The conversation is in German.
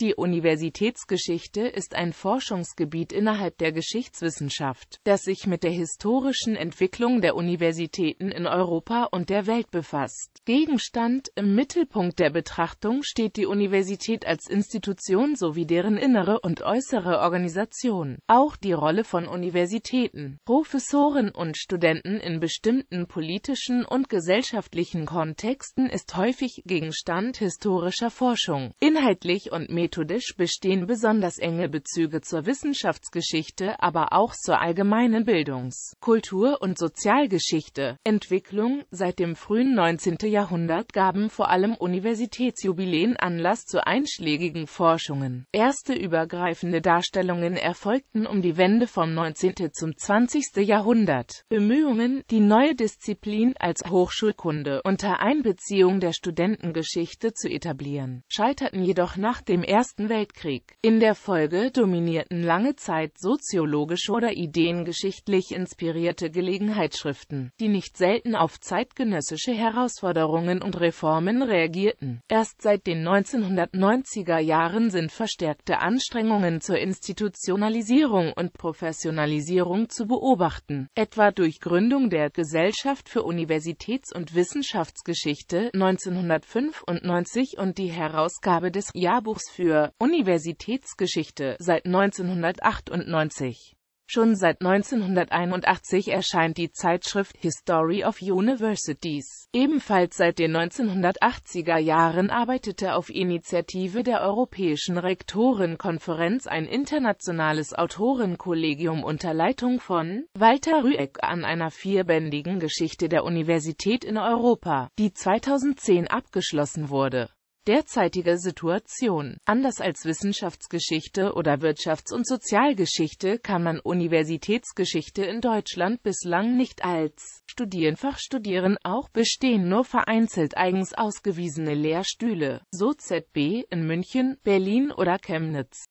Die Universitätsgeschichte ist ein Forschungsgebiet innerhalb der Geschichtswissenschaft, das sich mit der historischen Entwicklung der Universitäten in Europa und der Welt befasst. Gegenstand Im Mittelpunkt der Betrachtung steht die Universität als Institution sowie deren innere und äußere Organisation, auch die Rolle von Universitäten, Professoren und Studenten in bestimmten politischen und gesellschaftlichen Kontexten ist häufig Gegenstand historischer Forschung. Inhaltlich und methodisch Methodisch bestehen besonders enge Bezüge zur Wissenschaftsgeschichte, aber auch zur allgemeinen Bildungs-, Kultur- und Sozialgeschichte. Entwicklung Seit dem frühen 19. Jahrhundert gaben vor allem Universitätsjubiläen Anlass zu einschlägigen Forschungen. Erste übergreifende Darstellungen erfolgten um die Wende vom 19. zum 20. Jahrhundert. Bemühungen, die neue Disziplin als Hochschulkunde unter Einbeziehung der Studentengeschichte zu etablieren, scheiterten jedoch nach dem Ersten Ersten Weltkrieg. In der Folge dominierten lange Zeit soziologische oder ideengeschichtlich inspirierte Gelegenheitsschriften, die nicht selten auf zeitgenössische Herausforderungen und Reformen reagierten. Erst seit den 1990er Jahren sind verstärkte Anstrengungen zur Institutionalisierung und Professionalisierung zu beobachten, etwa durch Gründung der Gesellschaft für Universitäts- und Wissenschaftsgeschichte 1995 und die Herausgabe des Jahrbuchs für für Universitätsgeschichte seit 1998. Schon seit 1981 erscheint die Zeitschrift History of Universities. Ebenfalls seit den 1980er Jahren arbeitete auf Initiative der Europäischen Rektorenkonferenz ein internationales Autorenkollegium unter Leitung von Walter Rüegg an einer vierbändigen Geschichte der Universität in Europa, die 2010 abgeschlossen wurde derzeitige Situation. Anders als Wissenschaftsgeschichte oder Wirtschafts- und Sozialgeschichte kann man Universitätsgeschichte in Deutschland bislang nicht als Studienfach studieren, auch bestehen nur vereinzelt eigens ausgewiesene Lehrstühle, so ZB, in München, Berlin oder Chemnitz.